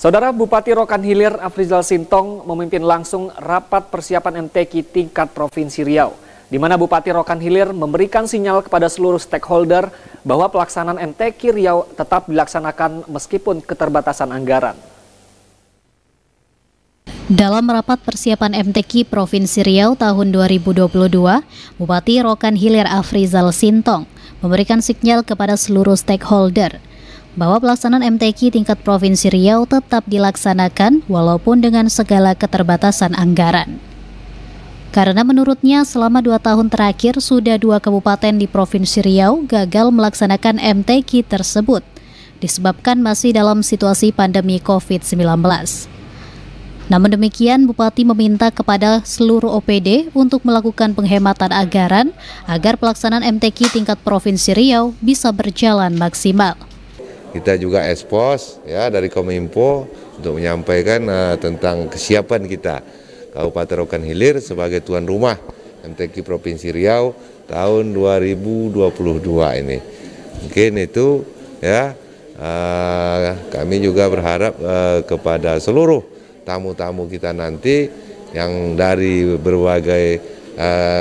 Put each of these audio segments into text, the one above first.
Saudara Bupati Rokan Hilir Afrizal Sintong memimpin langsung rapat persiapan MTQ tingkat Provinsi Riau, di mana Bupati Rokan Hilir memberikan sinyal kepada seluruh stakeholder bahwa pelaksanaan MTQ Riau tetap dilaksanakan meskipun keterbatasan anggaran. Dalam rapat persiapan MTQ Provinsi Riau tahun 2022, Bupati Rokan Hilir Afrizal Sintong memberikan sinyal kepada seluruh stakeholder – bahwa pelaksanaan MTQ tingkat Provinsi Riau tetap dilaksanakan walaupun dengan segala keterbatasan anggaran. Karena menurutnya selama dua tahun terakhir sudah dua kabupaten di Provinsi Riau gagal melaksanakan MTQ tersebut, disebabkan masih dalam situasi pandemi COVID-19. Namun demikian, Bupati meminta kepada seluruh OPD untuk melakukan penghematan anggaran agar pelaksanaan MTQ tingkat Provinsi Riau bisa berjalan maksimal. Kita juga ekspos ya dari Kominfo untuk menyampaikan uh, tentang kesiapan kita Kabupaten Rokan Hilir sebagai tuan rumah MTQ Provinsi Riau tahun 2022 ini. Mungkin itu ya uh, kami juga berharap uh, kepada seluruh tamu-tamu kita nanti yang dari berbagai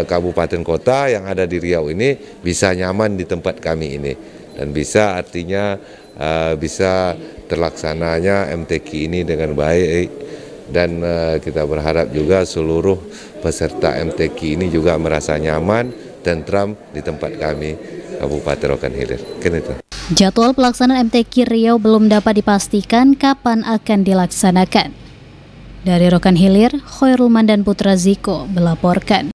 kabupaten kota yang ada di Riau ini bisa nyaman di tempat kami ini dan bisa artinya uh, bisa terlaksananya MTQ ini dengan baik dan uh, kita berharap juga seluruh peserta MTQ ini juga merasa nyaman dan tentram di tempat kami Kabupaten Rokan Hilir. Kan itu. Jadwal pelaksanaan MTQ Riau belum dapat dipastikan kapan akan dilaksanakan. Dari Rokan Hilir, Khairul Mandan Putra Ziko melaporkan.